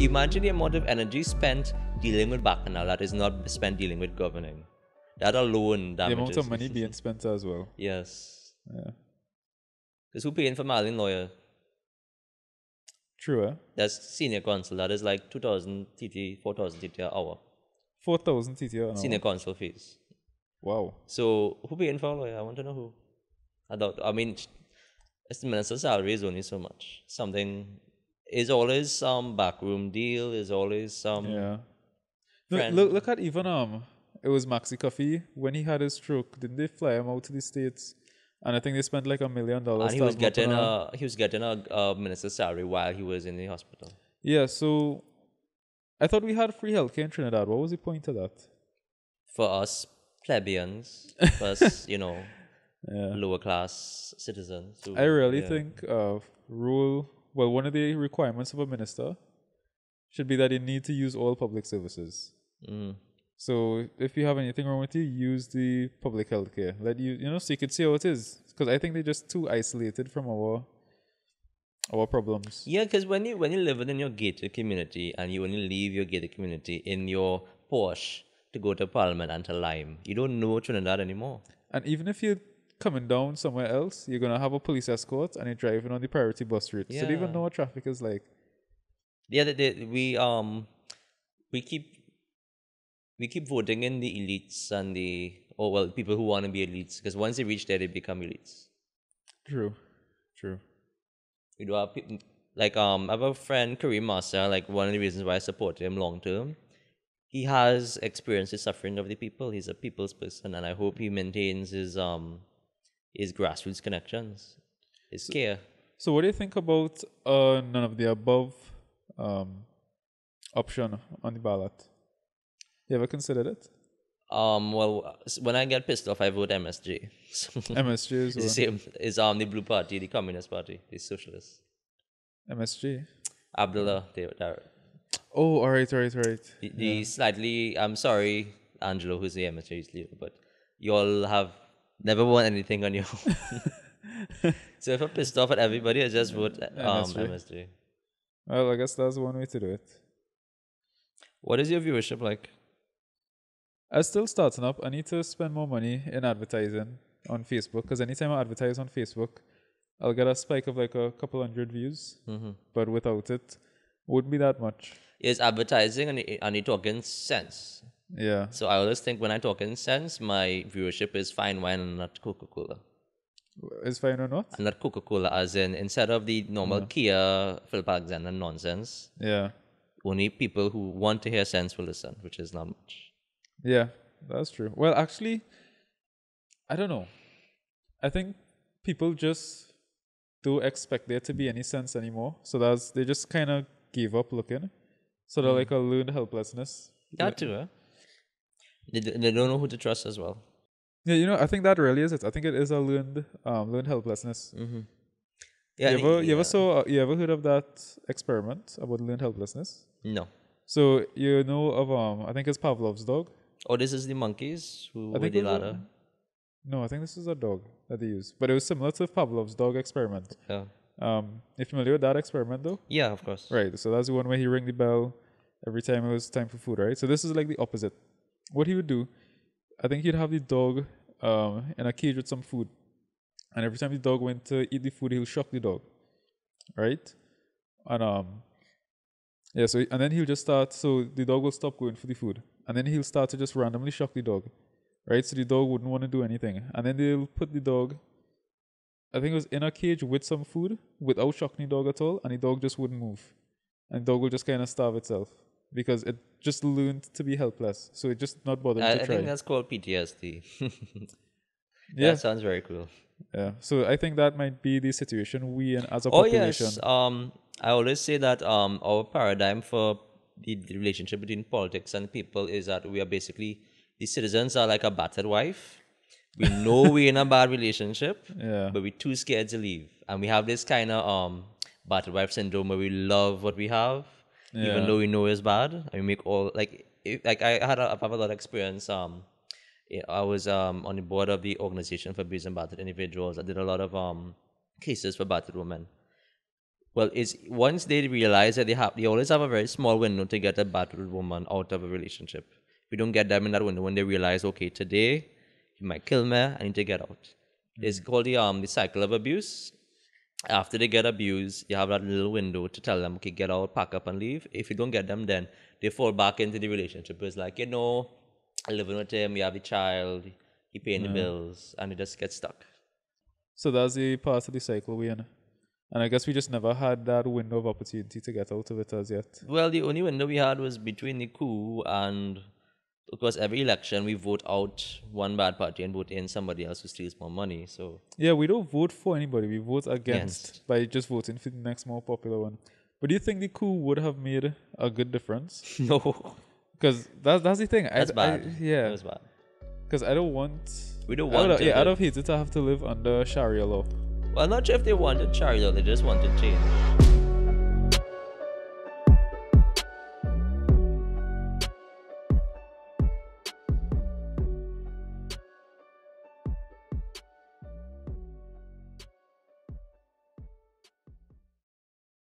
Imagine the amount of energy spent dealing with Bacchanal that is not spent dealing with governing. That alone damages. The amount of money being spent as well. Yes. Yeah. Because who paying for Malin lawyer? True. Eh? That's senior counsel. That is like 2,000 TT, 4,000 TT an hour. 4,000 TT an hour? Senior counsel fees. Wow. So who paying for a lawyer? I want to know who. I, doubt, I mean, it's the minister's salary is only so much. Something is always some backroom deal. Is always some yeah. Look, look, look at even um, it was Maxi Coffee when he had his stroke. Didn't they fly him out to the states? And I think they spent like a million dollars. And he was getting a he was getting a, a minister's salary while he was in the hospital. Yeah, so I thought we had free healthcare in Trinidad. What was the point of that? For us plebeians, us you know, yeah. lower class citizens. Who, I really yeah. think uh, rural well, one of the requirements of a minister should be that you need to use all public services. Mm. So if you have anything wrong with you, use the public health care. Let you you know so you can see how it is. Because I think they're just too isolated from our our problems. Yeah, because when you when you live in your gated community and you only leave your gated community in your Porsche to go to Parliament and to Lyme, you don't know Trinidad anymore. And even if you coming down somewhere else, you're gonna have a police escort, and you're driving on the priority bus route. Yeah. So they even know what traffic is like. Yeah, they we um, we keep we keep voting in the elites and the oh well people who want to be elites because once they reach there they become elites. True, true. You know, have people, like um, I have a friend Kareem Massa. Like one of the reasons why I support him long term, he has experienced the suffering of the people. He's a people's person, and I hope he maintains his um is grassroots connections. Is so, care. So what do you think about uh, none of the above um, option on the ballot? You ever considered it? Um, well, when I get pissed off, I vote MSG. MSG is the same. Is um the Blue Party, the Communist Party, the Socialists. MSG. Abdullah, they, Oh, all right, all right, all right. The, the yeah. slightly, I'm sorry, Angelo, who's the MSG leader, but y'all have never want anything on your so if I'm pissed off at everybody, I just vote um, MSG. Well, I guess that's one way to do it. What is your viewership like? I'm still starting up. I need to spend more money in advertising on Facebook because anytime I advertise on Facebook, I'll get a spike of like a couple hundred views. Mm-hmm. But without it, wouldn't be that much. Is advertising and, and it talking sense? Yeah. So I always think when I talk incense, my viewership is fine wine and not Coca Cola. Is fine or not? And not Coca Cola, as in instead of the normal yeah. Kia, Philip Alexander nonsense. Yeah. Only people who want to hear sense will listen, which is not much. Yeah, that's true. Well, actually, I don't know. I think people just don't expect there to be any sense anymore. So that's they just kind of gave up looking. So they're mm. like a learned helplessness. That too, huh? Eh? They, they don't know who to trust as well. Yeah, you know, I think that really is it. I think it is a learned, um, learned helplessness. Mm-hmm. Yeah, you ever, you ever saw, uh, you ever heard of that experiment about learned helplessness? No. So you know of, um, I think it's Pavlov's dog. Oh, this is the monkeys who I think the ladder. A, no, I think this is a dog that they use, but it was similar to Pavlov's dog experiment. Yeah. Um, you familiar with that experiment though? Yeah, of course. Right. So that's the one where he rang the bell every time it was time for food, right? So this is like the opposite what he would do, I think he'd have the dog um, in a cage with some food. And every time the dog went to eat the food, he will shock the dog. Right? And um yeah, so and then he'll just start so the dog will stop going for the food. And then he'll start to just randomly shock the dog. Right? So the dog wouldn't want to do anything. And then they'll put the dog I think it was in a cage with some food without shocking the dog at all, and the dog just wouldn't move. And the dog will just kinda starve itself because it just learned to be helpless. So it just not bothered I, to I try. I think that's called PTSD. that yeah. sounds very cool. Yeah. So I think that might be the situation we and as a oh, population. Yes. Um I always say that um our paradigm for the, the relationship between politics and people is that we are basically the citizens are like a battered wife. We know we're in a bad relationship, yeah. but we're too scared to leave. And we have this kind of um battered wife syndrome where we love what we have yeah. even though we know it's bad. And we make all like if, like I had a, I've a lot of experience. Um, I was um on the board of the organization for abused and battered individuals. I did a lot of um cases for battered women. Well, it's once they realize that they have, they always have a very small window to get a battered woman out of a relationship. If you don't get them in that window, when they realize, okay, today you might kill me, I need to get out. This is It's mm. called the um the cycle of abuse after they get abused, you have that little window to tell them, okay, get out, pack up, and leave. If you don't get them, then they fall back into the relationship. It's like, you know, living with him, you have a child, he paying yeah. the bills, and it just gets stuck. So that's the part of the cycle we're in. And I guess we just never had that window of opportunity to get out of it as yet. Well, the only window we had was between the coup and because every election we vote out one bad party and vote in somebody else who steals more money. So yeah, we don't vote for anybody. We vote against yes. by just voting for the next more popular one. But do you think the coup would have made a good difference? no, because that's that's the thing. That's I, bad. I, yeah, that's bad. Because I don't want. We don't want. I don't, to yeah, live. i have to have to live under Sharia law. Well, I'm not sure if they wanted Sharia law. They just wanted change.